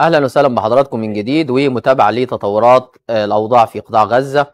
اهلا وسهلا بحضراتكم من جديد ومتابعه لتطورات آه، الاوضاع في قطاع غزه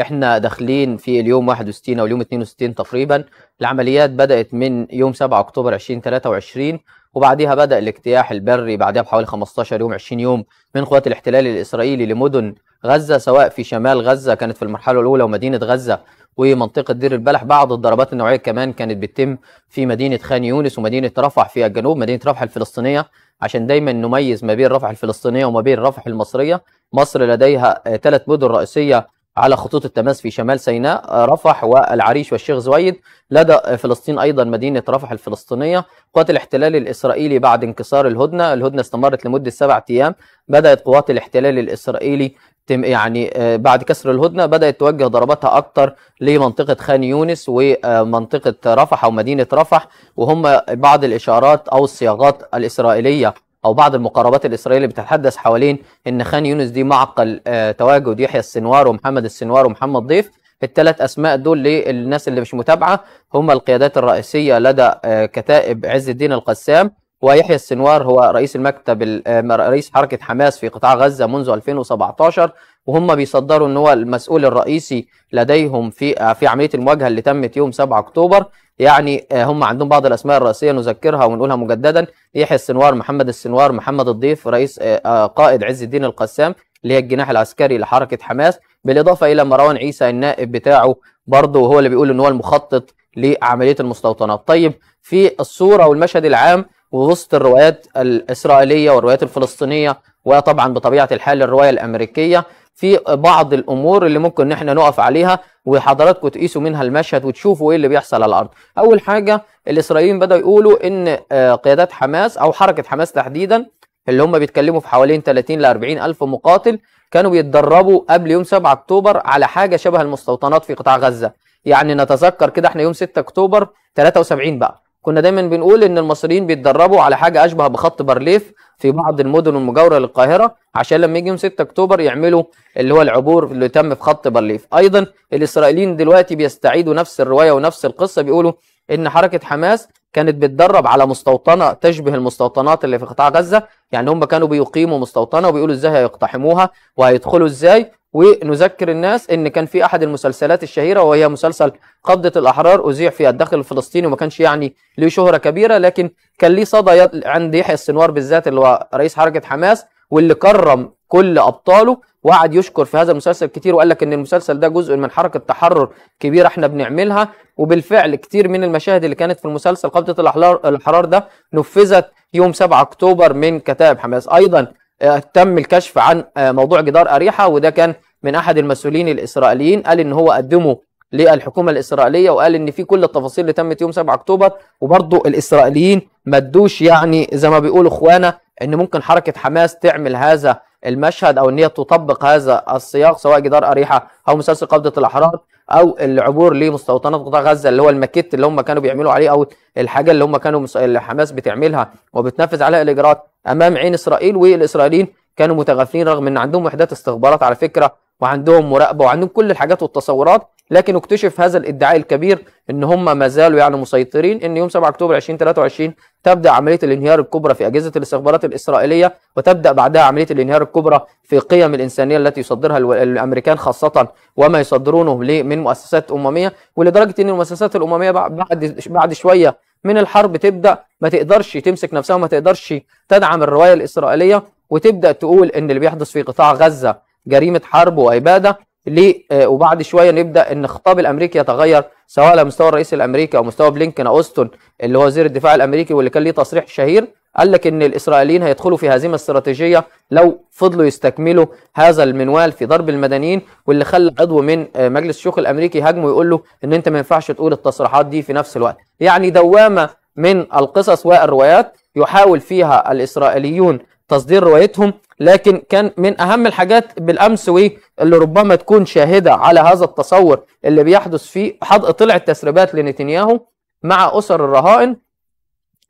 احنا داخلين في اليوم 61 او اليوم 62 تقريبا العمليات بدات من يوم 7 اكتوبر 2023 وبعدها بدا الاجتياح البري بعدها بحوالي 15 يوم 20 يوم من قوات الاحتلال الاسرائيلي لمدن غزه سواء في شمال غزه كانت في المرحله الاولى ومدينه غزه ومنطقه دير البلح بعض الضربات النوعيه كمان كانت بتتم في مدينه خان يونس ومدينه رفح في الجنوب مدينه رفح الفلسطينيه عشان دايما نميز ما بين رفح الفلسطينيه وما بين رفح المصريه مصر لديها ثلاث مدن رئيسيه على خطوط التماس في شمال سيناء رفح والعريش والشيخ زويد لدى فلسطين أيضا مدينة رفح الفلسطينية قوات الاحتلال الإسرائيلي بعد انكسار الهدنة الهدنة استمرت لمدة سبعة أيام بدأت قوات الاحتلال الإسرائيلي يعني آه، بعد كسر الهدنه بدات توجه ضرباتها اكتر لمنطقه خان يونس ومنطقه رفح او مدينه رفح وهم بعض الاشارات او الصياغات الاسرائيليه او بعض المقاربات الاسرائيليه بتتحدث حوالين ان خان يونس دي معقل آه، تواجد يحيى السنوار ومحمد السنوار ومحمد ضيف الثلاث اسماء دول للناس اللي مش متابعه هم القيادات الرئيسيه لدى آه، كتائب عز الدين القسام ويحيى السنوار هو رئيس المكتب رئيس حركه حماس في قطاع غزه منذ 2017 وهم بيصدروا ان هو المسؤول الرئيسي لديهم في آه، في عمليه المواجهه اللي تمت يوم 7 اكتوبر يعني آه، هم عندهم بعض الاسماء الرئيسيه نذكرها ونقولها مجددا يحيى السنوار محمد السنوار محمد الضيف رئيس آه، قائد عز الدين القسام اللي هي الجناح العسكري لحركه حماس بالاضافه الى مروان عيسى النائب بتاعه برضه وهو اللي بيقول ان هو المخطط لعمليه المستوطنات طيب في الصوره والمشهد العام ووسط الروايات الإسرائيلية والروايات الفلسطينية وطبعا بطبيعة الحال الرواية الأمريكية في بعض الأمور اللي ممكن إحنا نقف عليها وحضراتكم تقيسوا منها المشهد وتشوفوا إيه اللي بيحصل على الأرض أول حاجة الإسرائيليين بدأوا يقولوا إن آه، قيادات حماس أو حركة حماس تحديدا اللي هم بيتكلموا في حوالين 30 ل 40 ألف مقاتل كانوا بيتدربوا قبل يوم 7 أكتوبر على حاجة شبه المستوطنات في قطاع غزة يعني نتذكر كده احنا يوم 6 أكتوبر 73 بقى كنا دايما بنقول ان المصريين بيتدربوا على حاجه اشبه بخط بارليف في بعض المدن المجاوره للقاهره عشان لما يجي يوم 6 اكتوبر يعملوا اللي هو العبور اللي تم في خط بارليف ايضا الاسرائيليين دلوقتي بيستعيدوا نفس الروايه ونفس القصه بيقولوا ان حركه حماس كانت بتدرب على مستوطنه تشبه المستوطنات اللي في قطاع غزه يعني هم كانوا بيقيموا مستوطنه وبيقولوا ازاي هيقتحموها وهيدخلوا ازاي ونذكر الناس ان كان في احد المسلسلات الشهيره وهي مسلسل قبضه الاحرار اذيع في الداخل الفلسطيني وما كانش يعني ليه شهره كبيره لكن كان ليه صدى عند يحيى السنوار بالذات اللي هو رئيس حركه حماس واللي كرم كل ابطاله وقعد يشكر في هذا المسلسل كتير وقال لك ان المسلسل ده جزء من حركه تحرر كبيره احنا بنعملها وبالفعل كتير من المشاهد اللي كانت في المسلسل قبضه الاحرار ده نفذت يوم 7 اكتوبر من كتائب حماس ايضا آه، تم الكشف عن آه، موضوع جدار اريحه وده كان من احد المسؤولين الاسرائيليين قال ان هو قدمه للحكومه الاسرائيليه وقال ان في كل التفاصيل اللي تمت يوم 7 اكتوبر وبرضه الاسرائيليين ما ادوش يعني زي ما بيقولوا اخوانا ان ممكن حركه حماس تعمل هذا المشهد او ان هي تطبق هذا السياق سواء جدار اريحه او مسلسل قبضه الاحرار او العبور لمستوطنات قطاع غزه اللي هو الماكيت اللي هم كانوا بيعملوا عليه او الحاجه اللي هم كانوا حماس بتعملها وبتنفذ عليها الاجراءات امام عين اسرائيل والاسرائيليين كانوا متغافلين رغم ان عندهم وحدات استخبارات على فكره وعندهم مراقبه وعندهم كل الحاجات والتصورات لكن اكتشف هذا الادعاء الكبير ان هم ما زالوا يعني مسيطرين ان يوم 7 اكتوبر 2023 تبدا عمليه الانهيار الكبرى في اجهزه الاستخبارات الاسرائيليه وتبدا بعدها عمليه الانهيار الكبرى في قيم الانسانيه التي يصدرها الامريكان خاصه وما يصدرونه من مؤسسات امميه ولدرجه ان المؤسسات الامميه بعد بعد شويه من الحرب تبدا ما تقدرش تمسك نفسها وما تقدرش تدعم الروايه الاسرائيليه وتبدا تقول ان اللي بيحدث في قطاع غزه جريمه حرب واباده ليه آه، وبعد شويه نبدا ان الخطاب الامريكي يتغير سواء على مستوى الرئيس الامريكي او مستوى بلينكن اوستون اللي هو وزير الدفاع الامريكي واللي كان ليه تصريح شهير قال لك ان الاسرائيليين هيدخلوا في هزيمه استراتيجيه لو فضلوا يستكملوا هذا المنوال في ضرب المدنيين واللي خلى عضو من آه، مجلس الشيوخ الامريكي هاجمه يقول له ان انت ما ينفعش تقول التصريحات دي في نفس الوقت يعني دوامه من القصص والروايات يحاول فيها الاسرائيليون تصدير روايتهم لكن كان من أهم الحاجات بالأمس واللي ربما تكون شاهدة على هذا التصور اللي بيحدث في حد طلعت تسريبات لنتنياهو مع أسر الرهائن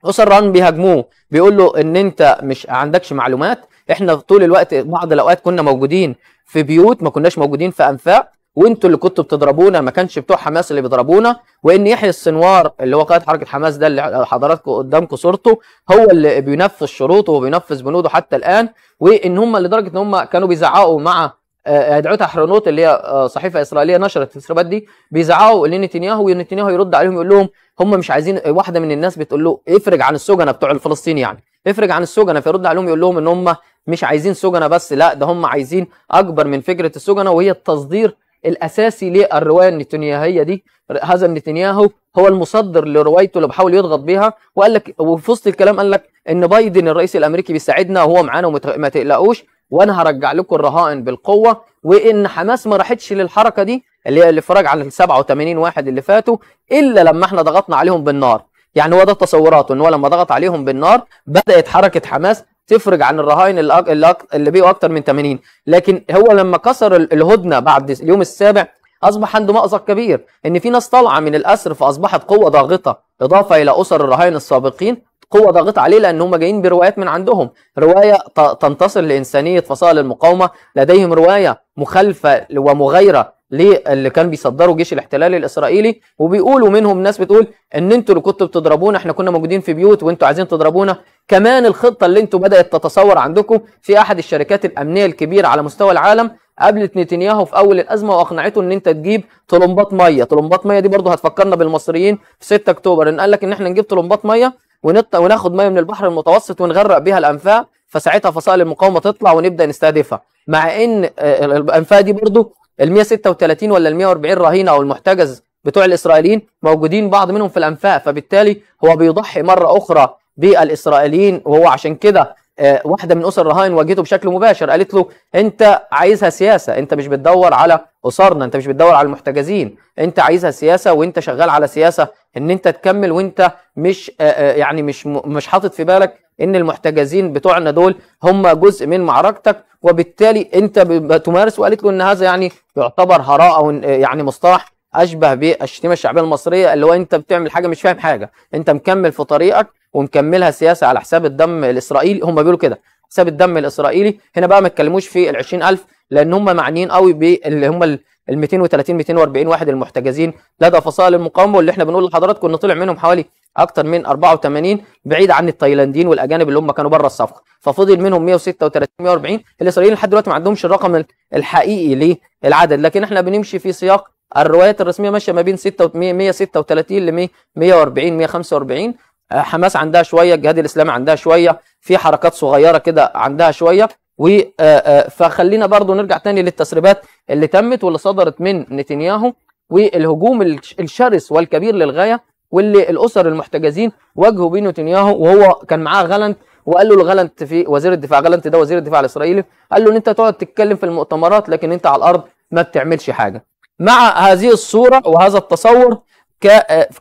أسر الرهائن بيهاجموه بيقول له إن أنت مش عندكش معلومات إحنا طول الوقت بعض الأوقات كنا موجودين في بيوت ما كناش موجودين في أنفاق وانتوا اللي كنتوا بتضربونا ما كانش بتوع حماس اللي بيضربونا وان يحيى السنوار اللي هو قائد حركه حماس ده اللي حضراتكم قدامكم صورته هو اللي بينفذ شروطه وبينفذ بنوده حتى الان وان هم لدرجه ان هم كانوا بيزعقوا مع ادعوتها آه، آه، حرونوت اللي هي آه، صحيفه اسرائيليه نشرت التسريبات دي بيزعقوا لنتنياهو ونتنياهو يرد عليهم يقول لهم هم مش عايزين واحده من الناس بتقول له افرج عن السجنه بتوع الفلسطيني يعني افرج عن السجنه فيرد عليهم يقول لهم ان هم مش عايزين سجنه بس لا ده هم عايزين اكبر من فكره السجنه وهي التصدير الاساسي للروايه النتنياهيه دي هذا النتنياهو هو المصدر لروايته اللي بحاول يضغط بيها وقال لك وفي وسط الكلام قال لك ان بايدن الرئيس الامريكي بيساعدنا وهو معانا وما تقلقوش وانا هرجع لكم الرهائن بالقوه وان حماس ما راحتش للحركه دي اللي هي الافراج عن ال 87 واحد اللي فاتوا الا لما احنا ضغطنا عليهم بالنار يعني هو ده تصوراته ان هو لما ضغط عليهم بالنار بدات حركه حماس تفرج عن الرهائن اللي, اللي, بيقوا اكتر من 80 لكن هو لما كسر الهدنه بعد اليوم السابع اصبح عنده مأزق كبير ان في ناس طالعه من الاسر فاصبحت قوه ضاغطه اضافه الى اسر الرهائن السابقين قوه ضاغطه عليه لان هم جايين بروايات من عندهم روايه تنتصر لانسانيه فصائل المقاومه لديهم روايه مخالفه ومغايره للي كان بيصدروا جيش الاحتلال الاسرائيلي وبيقولوا منهم ناس بتقول ان انتوا اللي كنتوا بتضربونا احنا كنا موجودين في بيوت وانتوا عايزين تضربونا كمان الخطه اللي انتوا بدات تتصور عندكم في احد الشركات الامنيه الكبيره على مستوى العالم قابلت نتنياهو في اول الازمه واقنعته ان انت تجيب طلمبات ميه طلمبات ميه دي برضه هتفكرنا بالمصريين في 6 اكتوبر ان قال لك ان احنا نجيب طلمبات ميه ونط... وناخد ميه من البحر المتوسط ونغرق بيها الانفاق فساعتها فصائل المقاومه تطلع ونبدا نستهدفها مع ان آه، الانفاق دي برضه ال 136 ولا ال 140 رهينه او المحتجز بتوع الاسرائيليين موجودين بعض منهم في الانفاق فبالتالي هو بيضحي مره اخرى بالاسرائيليين وهو عشان كده آه، واحده من اسر الرهائن واجهته بشكل مباشر قالت له انت عايزها سياسه انت مش بتدور على اسرنا انت مش بتدور على المحتجزين انت عايزها سياسه وانت شغال على سياسه ان انت تكمل وانت مش آه، آه، يعني مش مش حاطط في بالك ان المحتجزين بتوعنا دول هم جزء من معركتك وبالتالي انت بتمارس وقالت له ان هذا يعني يعتبر هراء او يعني مصطلح اشبه بالشتيمه الشعبيه المصريه اللي هو انت بتعمل حاجه مش فاهم حاجه انت مكمل في طريقك ومكملها سياسه على حساب الدم الاسرائيلي هم بيقولوا كده حساب الدم الاسرائيلي هنا بقى ما اتكلموش في ال 20000 لان هم معنيين قوي باللي هم ال 230 240 واحد المحتجزين لدى فصائل المقاومه واللي احنا بنقول لحضراتكم ان طلع منهم حوالي اكتر من 84 بعيد عن التايلانديين والاجانب اللي هم كانوا بره الصفقه ففضل منهم 136 140 الاسرائيليين لحد دلوقتي ما عندهمش الرقم الحقيقي للعدد لكن احنا بنمشي في سياق الروايات الرسميه ماشيه ما بين 6 136 ل 140 145 آه، حماس عندها شويه الجهاد الاسلامي عندها شويه في حركات صغيره كده عندها شويه و آه، آه، فخلينا برضو نرجع تاني للتسريبات اللي تمت واللي صدرت من نتنياهو والهجوم الشرس والكبير للغايه واللي الاسر المحتجزين واجهوا بيه نتنياهو وهو كان معاه غلنت وقال له الغلنت في وزير الدفاع غلنت ده وزير الدفاع الاسرائيلي قال له ان انت تقعد تتكلم في المؤتمرات لكن انت على الارض ما بتعملش حاجه مع هذه الصوره وهذا التصور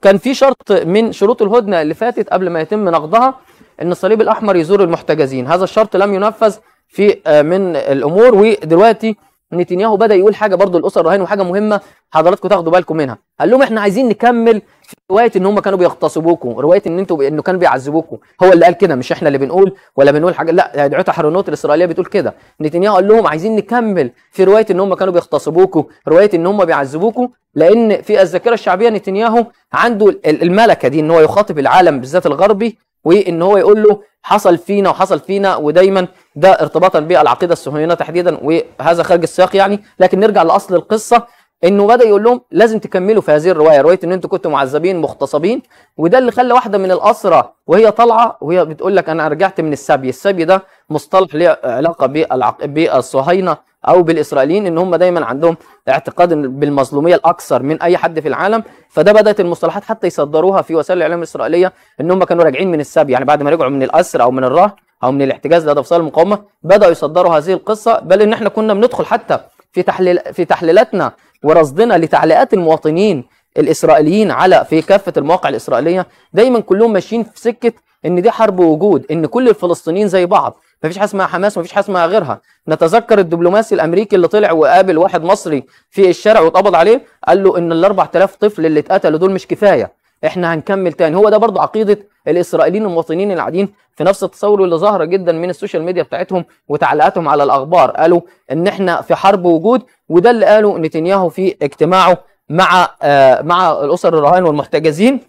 كان في شرط من شروط الهدنه اللي فاتت قبل ما يتم نقضها ان الصليب الاحمر يزور المحتجزين هذا الشرط لم ينفذ في آه، من الامور ودلوقتي نتنياهو بدا يقول حاجه برضو الاسر رهان وحاجه مهمه حضراتكم تاخدوا بالكم منها قال لهم احنا عايزين نكمل في روايه ان هم كانوا بيغتصبوكم روايه ان انتوا انه كانوا بيعذبوكم هو اللي قال كده مش احنا اللي بنقول ولا بنقول حاجه لا دعوه يعني حرونوت الاسرائيليه بتقول كده نتنياهو قال لهم عايزين نكمل في روايه ان هم كانوا بيغتصبوكم روايه ان هم بيعذبوكم لان في الذاكره الشعبيه نتنياهو عنده الملكه دي ان هو يخاطب العالم بالذات الغربي وان هو يقول له حصل فينا وحصل فينا ودايما ده ارتباطا بالعقيده الصهيونيه تحديدا وهذا خارج السياق يعني لكن نرجع لاصل القصه انه بدا يقول لهم لازم تكملوا في هذه الروايه روايه ان انتوا كنتوا معذبين مغتصبين وده اللي خلى واحده من الاسرى وهي طالعه وهي بتقول لك انا رجعت من السبي السبي ده مصطلح له علاقه بالعق... بالصهاينه او بالاسرائيليين ان هم دايما عندهم اعتقاد بالمظلوميه الاكثر من اي حد في العالم فده بدات المصطلحات حتى يصدروها في وسائل الاعلام الاسرائيليه ان هم كانوا راجعين من السبي يعني بعد ما رجعوا من الاسر او من الرهن او من الاحتجاز لدى فصائل المقاومه بداوا يصدروا هذه القصه بل ان احنا كنا بندخل حتى في تحليل في تحليلاتنا ورصدنا لتعليقات المواطنين الاسرائيليين على في كافه المواقع الاسرائيليه دايما كلهم ماشيين في سكه ان دي حرب وجود ان كل الفلسطينيين زي بعض مفيش حاجه اسمها حماس مفيش حاجه اسمها غيرها نتذكر الدبلوماسي الامريكي اللي طلع وقابل واحد مصري في الشارع واتقبض عليه قال له ان ال 4000 طفل اللي اتقتلوا دول مش كفايه احنا هنكمل تاني هو ده برضو عقيده الاسرائيليين المواطنين اللي قاعدين في نفس التصور واللي ظاهره جدا من السوشيال ميديا بتاعتهم وتعليقاتهم على الاخبار قالوا ان احنا في حرب وجود وده اللي قاله نتنياهو في اجتماعه مع آه مع الاسر الرهائن والمحتجزين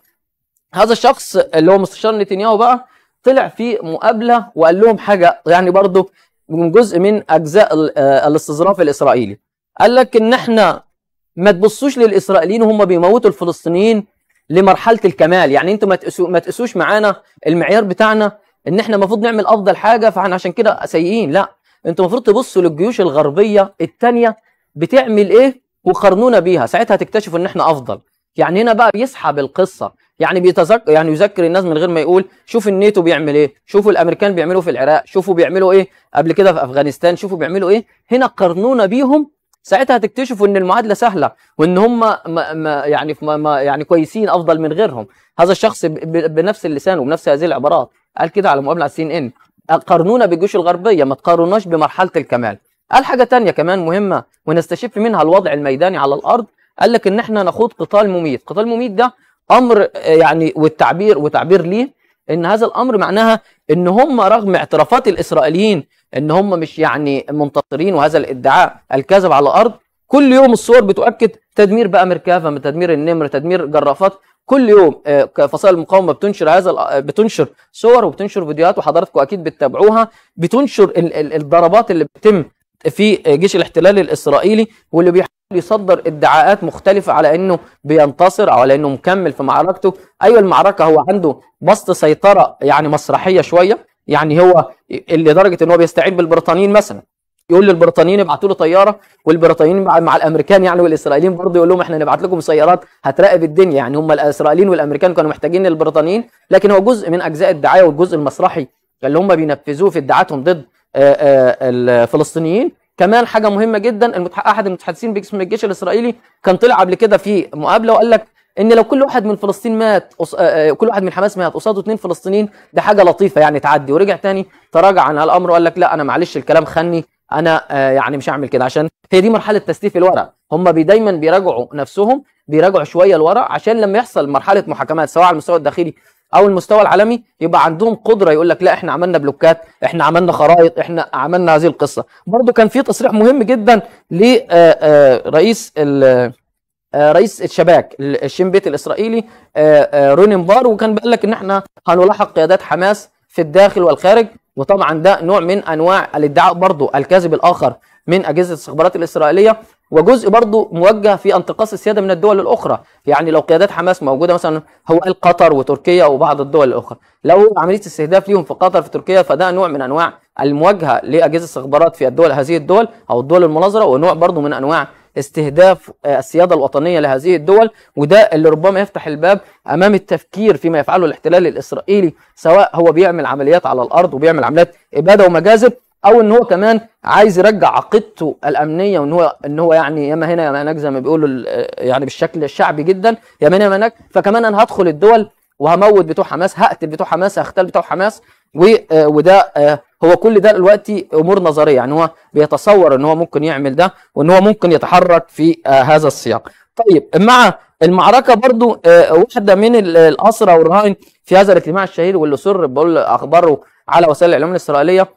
هذا الشخص اللي هو مستشار نتنياهو بقى طلع في مقابله وقال لهم حاجه يعني برضو من جزء من اجزاء آه، الاستظراف الاسرائيلي قال لك ان احنا ما تبصوش للاسرائيليين وهم بيموتوا الفلسطينيين لمرحله الكمال يعني انتوا ما تقسو ما تقسوش معانا المعيار بتاعنا ان احنا المفروض نعمل افضل حاجه فاحنا عشان كده سيئين لا انتوا المفروض تبصوا للجيوش الغربيه الثانيه بتعمل ايه وقارنونا بيها ساعتها تكتشفوا ان احنا افضل يعني هنا بقى بيسحب القصه يعني بيتذكر يعني يذكر الناس من غير ما يقول شوف النيتو بيعمل ايه شوفوا الامريكان بيعملوا إيه في العراق شوفوا بيعملوا ايه قبل كده في افغانستان شوفوا بيعملوا ايه هنا قارنونا بيهم ساعتها هتكتشفوا ان المعادله سهله وان هم ما ما يعني ما ما يعني كويسين افضل من غيرهم هذا الشخص بنفس اللسان وبنفس هذه العبارات قال كده على مقابله على السي ان ان قارنونا بالجيوش الغربيه ما تقارناش بمرحله الكمال قال حاجه تانية كمان مهمه ونستشف منها الوضع الميداني على الارض قال لك ان احنا نخوض قتال مميت قتال مميت ده امر آه، يعني والتعبير وتعبير ليه ان هذا الامر معناها ان هم رغم اعترافات الاسرائيليين ان هم مش يعني منتصرين وهذا الادعاء الكذب على الارض كل يوم الصور بتؤكد تدمير بقى مركافه تدمير النمر تدمير جرافات كل يوم آه، فصائل المقاومه بتنشر هذا آه، بتنشر صور وبتنشر فيديوهات وحضراتكم اكيد بتتابعوها بتنشر الضربات اللي بتتم في جيش الاحتلال الاسرائيلي واللي بيحاول يصدر ادعاءات مختلفه على انه بينتصر او على انه مكمل في معركته ايوه المعركه هو عنده بسط سيطره يعني مسرحيه شويه يعني هو لدرجه ان هو بيستعين بالبريطانيين مثلا يقول للبريطانيين ابعتوا له طياره والبريطانيين مع, مع الامريكان يعني والاسرائيليين برضه يقول لهم احنا نبعت لكم سيارات هتراقب الدنيا يعني هم الاسرائيليين والامريكان كانوا محتاجين للبريطانيين لكن هو جزء من اجزاء الدعايه والجزء المسرحي اللي هم بينفذوه في ادعاءاتهم ضد آه، آه، الفلسطينيين كمان حاجه مهمه جدا احد المتحدثين باسم الجيش الاسرائيلي كان طلع قبل كده في مقابله وقال لك ان لو كل واحد من فلسطين مات آه، آه، كل واحد من حماس مات قصاده اثنين فلسطينيين ده حاجه لطيفه يعني تعدي ورجع تاني تراجع عن الامر وقال لك لا انا معلش الكلام خني انا آه، يعني مش هعمل كده عشان هي دي مرحله تستيف الورق هم بي دايما بيراجعوا نفسهم بيراجعوا شويه الورق عشان لما يحصل مرحله محاكمات سواء على المستوى الداخلي او المستوى العالمي يبقى عندهم قدره يقول لك لا احنا عملنا بلوكات احنا عملنا خرائط احنا عملنا هذه القصه برضو كان في تصريح مهم جدا لرئيس آه، رئيس الشباك الشين بيت الاسرائيلي آه، آه، روني مبار وكان بيقول لك ان احنا هنلاحق قيادات حماس في الداخل والخارج وطبعا ده نوع من انواع الادعاء برضه الكاذب الاخر من اجهزه الاستخبارات الاسرائيليه وجزء برضه موجه في انتقاص السياده من الدول الاخرى يعني لو قيادات حماس موجوده مثلا هو قطر وتركيا وبعض الدول الاخرى لو عمليه استهداف ليهم في قطر في تركيا فده نوع من انواع المواجهه لاجهزه الاستخبارات في الدول هذه الدول او الدول المناظره ونوع برضه من انواع استهداف آه، السيادة الوطنية لهذه الدول وده اللي ربما يفتح الباب أمام التفكير فيما يفعله الاحتلال الإسرائيلي سواء هو بيعمل عمليات على الأرض وبيعمل عمليات إبادة ومجازر او ان هو كمان عايز يرجع عقيدته الامنيه وان هو ان هو يعني ياما هنا ياما هناك زي ما بيقولوا آه، يعني بالشكل الشعبي جدا ياما هنا ياما هناك فكمان انا هدخل الدول وهموت بتوع حماس هقتل بتوع حماس هختل بتوع حماس آه، وده هو كل ده دلوقتي امور نظريه يعني هو بيتصور ان هو ممكن يعمل ده وان هو ممكن يتحرك في آه هذا السياق طيب مع المعركه برضو آه واحده من الاسرى والرهائن في هذا الاجتماع الشهير واللي سر بقول اخباره على وسائل الاعلام الاسرائيليه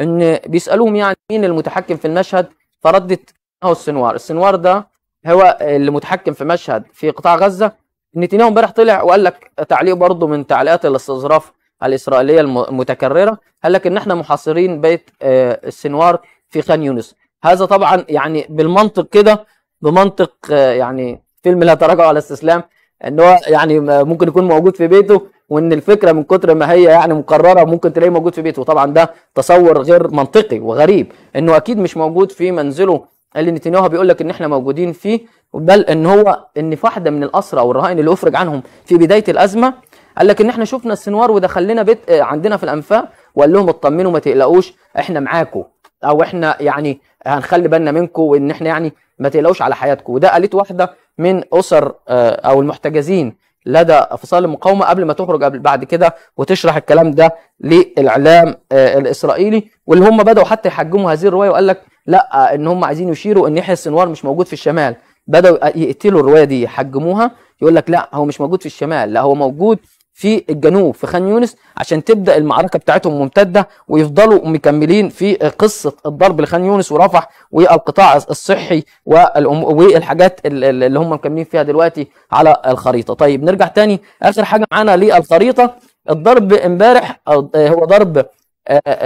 ان بيسالوهم يعني مين المتحكم في المشهد فردت هو السنوار السنوار ده هو اللي متحكم في مشهد في قطاع غزه نتنياهو امبارح طلع وقال لك تعليق برضه من تعليقات الاستظراف الاسرائيليه المتكرره قال لك ان احنا محاصرين بيت آه، السنوار في خان يونس هذا طبعا يعني بالمنطق كده بمنطق آه، يعني فيلم لا تراجع على استسلام ان هو يعني ممكن يكون موجود في بيته وان الفكره من كتر ما هي يعني مكرره ممكن تلاقيه موجود في بيته وطبعا ده تصور غير منطقي وغريب انه اكيد مش موجود في منزله اللي نتنياهو بيقول لك ان احنا موجودين فيه بل ان هو ان في واحده من الاسرى او الرهائن اللي افرج عنهم في بدايه الازمه قال لك ان احنا شفنا السنوار ودخل لنا بيت آه، عندنا في الانفاق وقال لهم اطمنوا ما تقلقوش احنا معاكم او احنا يعني هنخلي بالنا منكم وان احنا يعني ما تقلقوش على حياتكم وده قالت واحده من اسر آه، او المحتجزين لدى فصائل المقاومه قبل ما تخرج قبل بعد كده وتشرح الكلام ده للاعلام آه، الاسرائيلي واللي هم بداوا حتى يحجموا هذه الروايه وقال لك لا ان هم عايزين يشيروا ان يحيى السنوار مش موجود في الشمال بداوا يقتلوا الروايه دي يحجموها يقول لك لا هو مش موجود في الشمال لا هو موجود في الجنوب في خان يونس عشان تبدا المعركه بتاعتهم ممتده ويفضلوا مكملين في قصه الضرب لخان يونس ورفح والقطاع الصحي والحاجات اللي هم مكملين فيها دلوقتي على الخريطه. طيب نرجع تاني اخر حاجه معانا للخريطه الضرب امبارح هو ضرب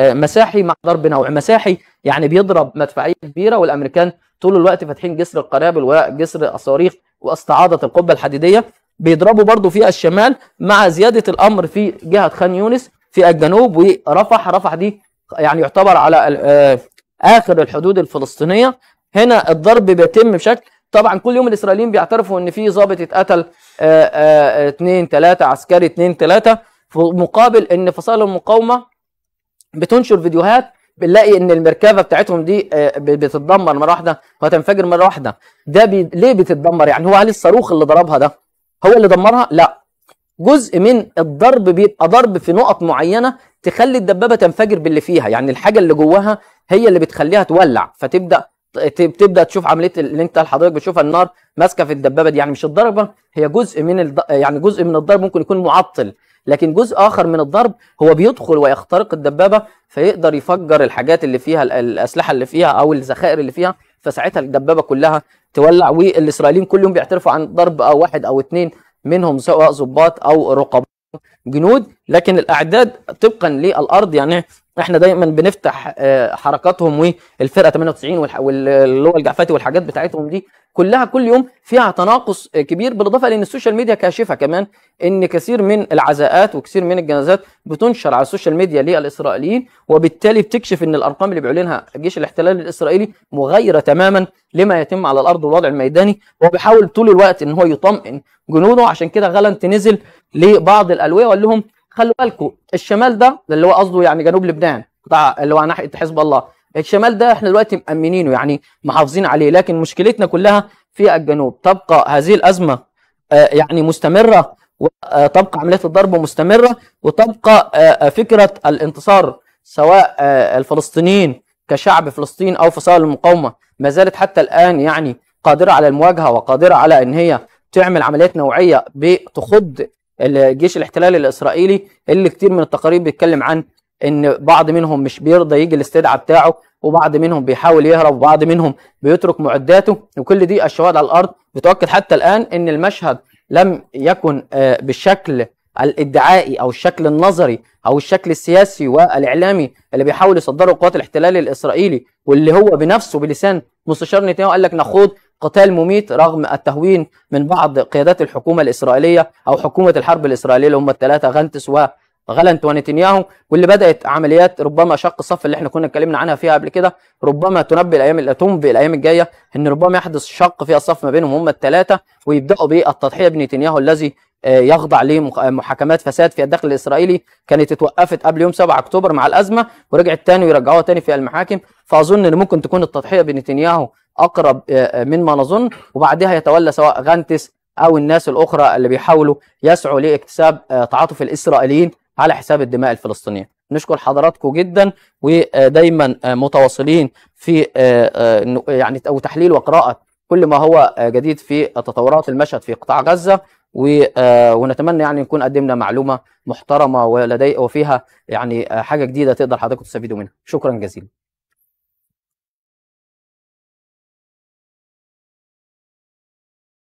مساحي مع ضرب نوعي مساحي يعني بيضرب مدفعيه كبيره والامريكان طول الوقت فاتحين جسر القرابل وجسر الصواريخ واستعاضه القبه الحديديه بيضربوا برضو في الشمال مع زياده الامر في جهه خان يونس في الجنوب ورفح رفح دي يعني يعتبر على آه، اخر الحدود الفلسطينيه هنا الضرب بيتم بشكل طبعا كل يوم الاسرائيليين بيعترفوا ان في ظابط اتقتل اثنين آه، آه، ثلاثه عسكري اثنين ثلاثه في مقابل ان فصائل المقاومه بتنشر فيديوهات بنلاقي ان المركبه بتاعتهم دي بتتدمر مره واحده وتنفجر مره واحده ده بي... ليه بتتدمر يعني هو هل الصاروخ اللي ضربها ده هو اللي دمرها لا جزء من الضرب بيبقى ضرب في نقط معينه تخلي الدبابه تنفجر باللي فيها يعني الحاجه اللي جواها هي اللي بتخليها تولع فتبدا تبدا تشوف عمليه اللي انت حضرتك بتشوفها النار ماسكه في الدبابه دي يعني مش الضربه هي جزء من الد... يعني جزء من الضرب ممكن يكون معطل لكن جزء اخر من الضرب هو بيدخل ويخترق الدبابه فيقدر يفجر الحاجات اللي فيها الاسلحه اللي فيها او الذخائر اللي فيها فساعتها الدبابه كلها تولع والاسرائيليين كلهم بيعترفوا عن ضرب او واحد او اثنين منهم سواء ضباط او رقباء جنود لكن الاعداد طبقا للارض يعني احنا دايما بنفتح آه، حركاتهم والفرقه 98 واللي هو الجعفاتي والحاجات بتاعتهم دي كلها كل يوم فيها تناقص آه، كبير بالاضافه لان السوشيال ميديا كاشفه كمان ان كثير من العزاءات وكثير من الجنازات بتنشر على السوشيال ميديا للاسرائيليين وبالتالي بتكشف ان الارقام اللي بيعلنها جيش الاحتلال الاسرائيلي مغايره تماما لما يتم على الارض والوضع الميداني وهو بيحاول طول الوقت ان هو يطمئن جنوده عشان كده غلنت نزل لبعض الالويه وقال لهم خلوا بالكم الشمال ده اللي هو قصده يعني جنوب لبنان قطاع اللي هو ناحيه حزب الله الشمال ده احنا دلوقتي مأمنينه يعني محافظين عليه لكن مشكلتنا كلها في الجنوب تبقى هذه الازمه آه، يعني مستمره وتبقى آه، عمليات الضرب مستمره وتبقى آه، فكره الانتصار سواء الفلسطينيين كشعب فلسطين او فصائل المقاومه ما زالت حتى الان يعني قادره على المواجهه وقادره على ان هي تعمل عمليات نوعيه بتخض الجيش الاحتلال الاسرائيلي اللي كتير من التقارير بيتكلم عن ان بعض منهم مش بيرضى يجي الاستدعاء بتاعه وبعض منهم بيحاول يهرب وبعض منهم بيترك معداته وكل دي الشواهد على الارض بتؤكد حتى الان ان المشهد لم يكن آه، بالشكل الادعائي او الشكل النظري او الشكل السياسي والاعلامي اللي بيحاول يصدره قوات الاحتلال الاسرائيلي واللي هو بنفسه بلسان مستشار نتنياهو قال لك نخوض قتال مميت رغم التهوين من بعض قيادات الحكومه الاسرائيليه او حكومه الحرب الاسرائيليه اللي هم الثلاثه غانتس وغلنت ونتنياهو واللي بدات عمليات ربما شق الصف اللي احنا كنا اتكلمنا عنها فيها قبل كده ربما تنبي الايام تنبي الايام الجايه ان ربما يحدث شق في الصف ما بينهم هم الثلاثه ويبداوا بالتضحيه بنتنياهو الذي آه، يخضع لمحاكمات فساد في الداخل الاسرائيلي كانت اتوقفت قبل يوم 7 اكتوبر مع الازمه ورجعت تاني ويرجعوها تاني في المحاكم فاظن ان ممكن تكون التضحيه بنتنياهو اقرب آه، آه، مما نظن وبعدها يتولى سواء غانتس او الناس الاخرى اللي بيحاولوا يسعوا لاكتساب تعاطف الاسرائيليين على حساب الدماء الفلسطينيه نشكر حضراتكم جدا ودايما متواصلين في يعني او تحليل وقراءه كل ما هو جديد في تطورات المشهد في قطاع غزه آه، ونتمنى يعني نكون قدمنا معلومه محترمه ولدي وفيها يعني حاجه جديده تقدر حضرتك تستفيدوا منها شكرا جزيلا